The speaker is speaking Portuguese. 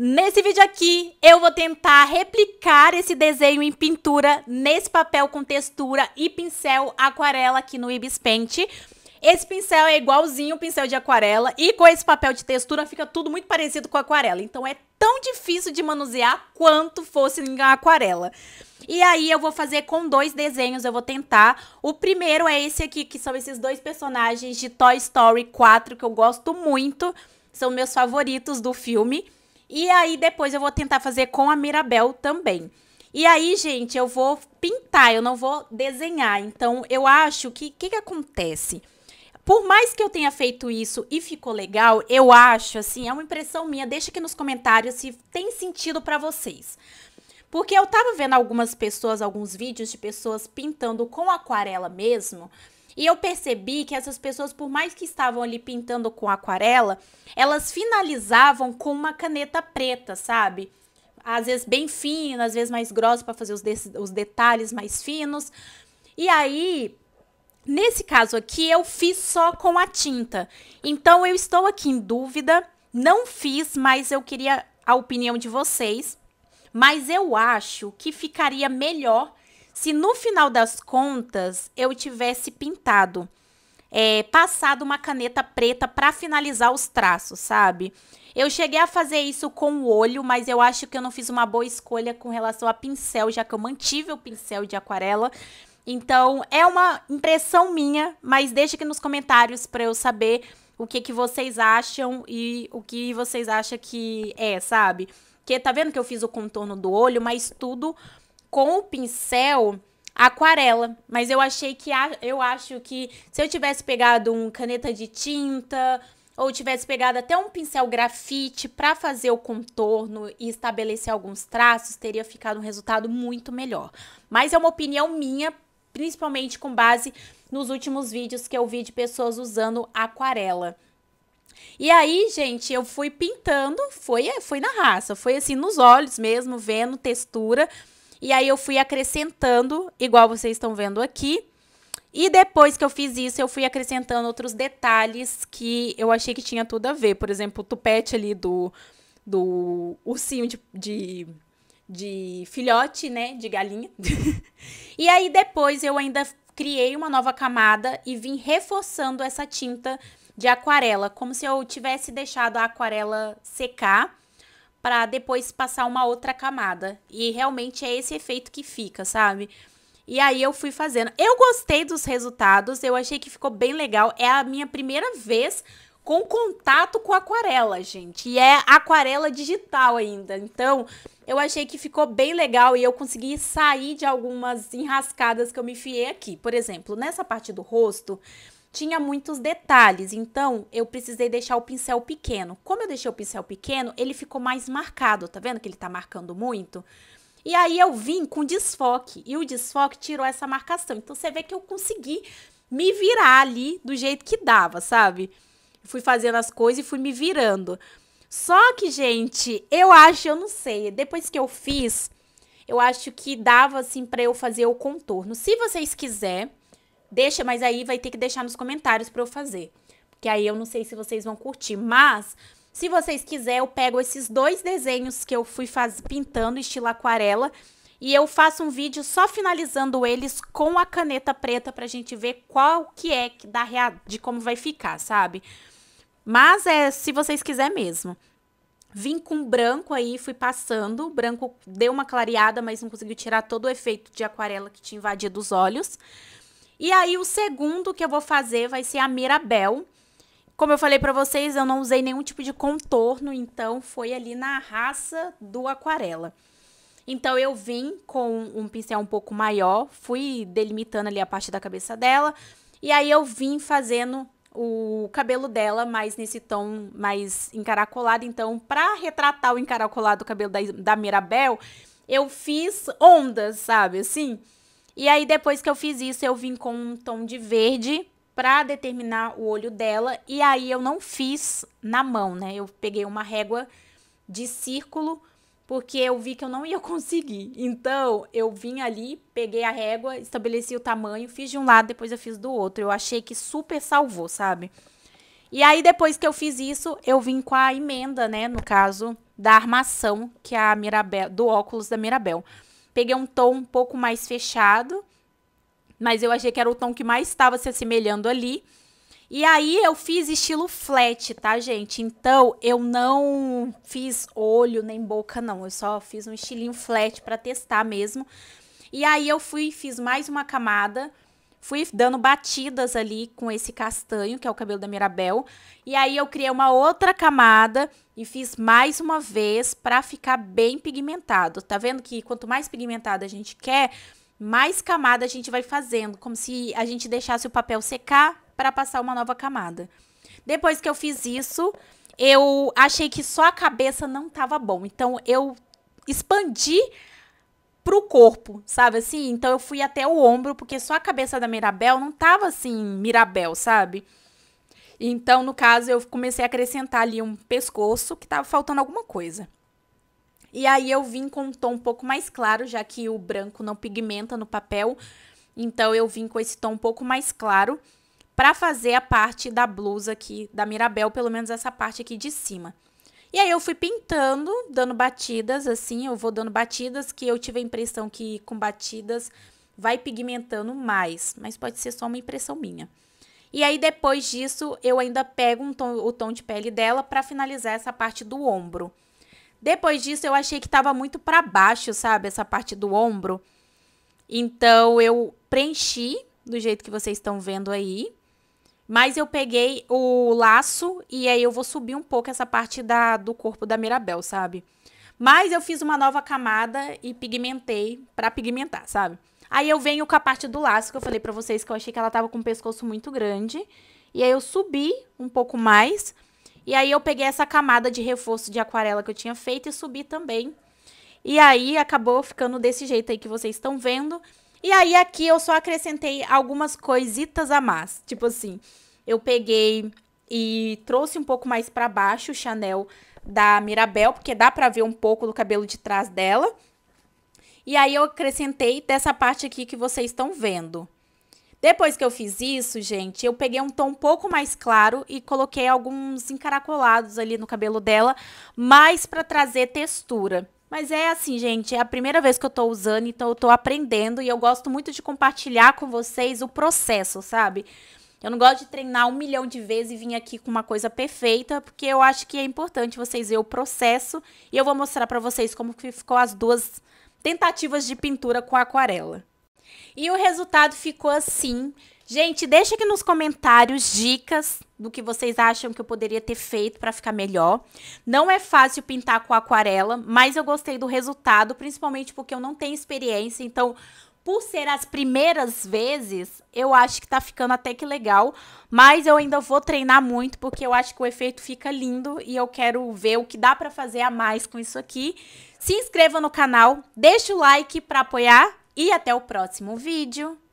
Nesse vídeo aqui, eu vou tentar replicar esse desenho em pintura nesse papel com textura e pincel aquarela aqui no Ibis Paint. Esse pincel é igualzinho o pincel de aquarela e com esse papel de textura fica tudo muito parecido com aquarela. Então é tão difícil de manusear quanto fosse em aquarela. E aí eu vou fazer com dois desenhos, eu vou tentar. O primeiro é esse aqui, que são esses dois personagens de Toy Story 4 que eu gosto muito, são meus favoritos do filme. E aí depois eu vou tentar fazer com a Mirabel também. E aí, gente, eu vou pintar, eu não vou desenhar. Então, eu acho que o que, que acontece? Por mais que eu tenha feito isso e ficou legal, eu acho, assim, é uma impressão minha. Deixa aqui nos comentários se tem sentido para vocês. Porque eu tava vendo algumas pessoas, alguns vídeos de pessoas pintando com aquarela mesmo. E eu percebi que essas pessoas, por mais que estavam ali pintando com aquarela, elas finalizavam com uma caneta preta, sabe? Às vezes bem fina, às vezes mais grossa para fazer os, de os detalhes mais finos. E aí, nesse caso aqui, eu fiz só com a tinta. Então, eu estou aqui em dúvida. Não fiz, mas eu queria a opinião de vocês. Mas eu acho que ficaria melhor se no final das contas eu tivesse pintado, é, passado uma caneta preta para finalizar os traços, sabe? Eu cheguei a fazer isso com o olho, mas eu acho que eu não fiz uma boa escolha com relação a pincel, já que eu mantive o pincel de aquarela. Então, é uma impressão minha, mas deixa aqui nos comentários para eu saber o que, que vocês acham e o que vocês acham que é, sabe? Porque tá vendo que eu fiz o contorno do olho, mas tudo com o pincel aquarela, mas eu achei que a, eu acho que se eu tivesse pegado um caneta de tinta ou tivesse pegado até um pincel grafite para fazer o contorno e estabelecer alguns traços, teria ficado um resultado muito melhor. Mas é uma opinião minha, principalmente com base nos últimos vídeos que eu vi de pessoas usando aquarela. E aí, gente, eu fui pintando, foi, foi na raça, foi assim nos olhos mesmo, vendo textura. E aí eu fui acrescentando, igual vocês estão vendo aqui. E depois que eu fiz isso, eu fui acrescentando outros detalhes que eu achei que tinha tudo a ver. Por exemplo, o tupete ali do, do ursinho de, de, de filhote, né? De galinha. e aí depois eu ainda criei uma nova camada e vim reforçando essa tinta de aquarela, como se eu tivesse deixado a aquarela secar para depois passar uma outra camada. E realmente é esse efeito que fica, sabe? E aí eu fui fazendo. Eu gostei dos resultados, eu achei que ficou bem legal. É a minha primeira vez com contato com aquarela, gente. E é aquarela digital ainda. Então, eu achei que ficou bem legal e eu consegui sair de algumas enrascadas que eu me enfiei aqui. Por exemplo, nessa parte do rosto, tinha muitos detalhes, então eu precisei deixar o pincel pequeno. Como eu deixei o pincel pequeno, ele ficou mais marcado, tá vendo que ele tá marcando muito? E aí eu vim com desfoque, e o desfoque tirou essa marcação. Então você vê que eu consegui me virar ali do jeito que dava, sabe? fui fazendo as coisas e fui me virando. Só que, gente, eu acho, eu não sei, depois que eu fiz, eu acho que dava assim para eu fazer o contorno. Se vocês quiser, deixa, mas aí vai ter que deixar nos comentários para eu fazer. Porque aí eu não sei se vocês vão curtir, mas se vocês quiserem, eu pego esses dois desenhos que eu fui faz... pintando estilo aquarela e eu faço um vídeo só finalizando eles com a caneta preta pra gente ver qual que é que dá de como vai ficar, sabe? Mas é se vocês quiserem mesmo. Vim com branco aí, fui passando. O branco deu uma clareada, mas não conseguiu tirar todo o efeito de aquarela que tinha invadido os olhos. E aí, o segundo que eu vou fazer vai ser a Mirabel. Como eu falei para vocês, eu não usei nenhum tipo de contorno, então foi ali na raça do aquarela. Então, eu vim com um pincel um pouco maior, fui delimitando ali a parte da cabeça dela. E aí, eu vim fazendo o cabelo dela mais nesse tom mais encaracolado. Então, para retratar o encaracolado do cabelo da, da Mirabel, eu fiz ondas, sabe? Assim. E aí, depois que eu fiz isso, eu vim com um tom de verde para determinar o olho dela. E aí, eu não fiz na mão, né? Eu peguei uma régua de círculo porque eu vi que eu não ia conseguir. Então, eu vim ali, peguei a régua, estabeleci o tamanho, fiz de um lado, depois eu fiz do outro. Eu achei que super salvou, sabe? E aí, depois que eu fiz isso, eu vim com a emenda, né? No caso, da armação que é a Mirabel, do óculos da Mirabel. Peguei um tom um pouco mais fechado, mas eu achei que era o tom que mais estava se assemelhando ali. E aí eu fiz estilo flat, tá, gente? Então eu não fiz olho nem boca, não. Eu só fiz um estilinho flat para testar mesmo. E aí eu fui fiz mais uma camada. Fui dando batidas ali com esse castanho, que é o cabelo da Mirabel. E aí eu criei uma outra camada e fiz mais uma vez para ficar bem pigmentado. Tá vendo que quanto mais pigmentado a gente quer, mais camada a gente vai fazendo, como se a gente deixasse o papel secar para passar uma nova camada. Depois que eu fiz isso, eu achei que só a cabeça não tava bom. Então eu expandi pro corpo, sabe assim? Então eu fui até o ombro, porque só a cabeça da Mirabel não tava assim, Mirabel, sabe? Então, no caso, eu comecei a acrescentar ali um pescoço que tava faltando alguma coisa. E aí eu vim com um tom um pouco mais claro, já que o branco não pigmenta no papel. Então eu vim com esse tom um pouco mais claro para fazer a parte da blusa aqui da Mirabel, pelo menos essa parte aqui de cima. E aí eu fui pintando, dando batidas assim, eu vou dando batidas que eu tive a impressão que com batidas vai pigmentando mais, mas pode ser só uma impressão minha. E aí depois disso eu ainda pego um tom, o tom de pele dela para finalizar essa parte do ombro. Depois disso eu achei que tava muito para baixo, sabe, essa parte do ombro. Então eu preenchi do jeito que vocês estão vendo aí. Mas eu peguei o laço e aí eu vou subir um pouco essa parte da, do corpo da Mirabel, sabe? Mas eu fiz uma nova camada e pigmentei para pigmentar, sabe? Aí eu venho com a parte do laço que eu falei para vocês que eu achei que ela tava com o pescoço muito grande. E aí eu subi um pouco mais. E aí eu peguei essa camada de reforço de aquarela que eu tinha feito e subi também. E aí acabou ficando desse jeito aí que vocês estão vendo. E aí aqui eu só acrescentei algumas coisitas a mais. Tipo assim, eu peguei e trouxe um pouco mais para baixo o Chanel da Mirabel, porque dá para ver um pouco do cabelo de trás dela. E aí eu acrescentei dessa parte aqui que vocês estão vendo. Depois que eu fiz isso, gente, eu peguei um tom um pouco mais claro e coloquei alguns encaracolados ali no cabelo dela, mais para trazer textura. Mas é assim, gente, é a primeira vez que eu tô usando, então eu tô aprendendo e eu gosto muito de compartilhar com vocês o processo, sabe? Eu não gosto de treinar um milhão de vezes e vir aqui com uma coisa perfeita, porque eu acho que é importante vocês verem o processo e eu vou mostrar para vocês como que ficou as duas tentativas de pintura com aquarela. E o resultado ficou assim. Gente, deixa aqui nos comentários dicas do que vocês acham que eu poderia ter feito para ficar melhor. Não é fácil pintar com aquarela, mas eu gostei do resultado, principalmente porque eu não tenho experiência, então por ser as primeiras vezes, eu acho que tá ficando até que legal, mas eu ainda vou treinar muito porque eu acho que o efeito fica lindo e eu quero ver o que dá para fazer a mais com isso aqui. Se inscreva no canal, deixa o like para apoiar e até o próximo vídeo.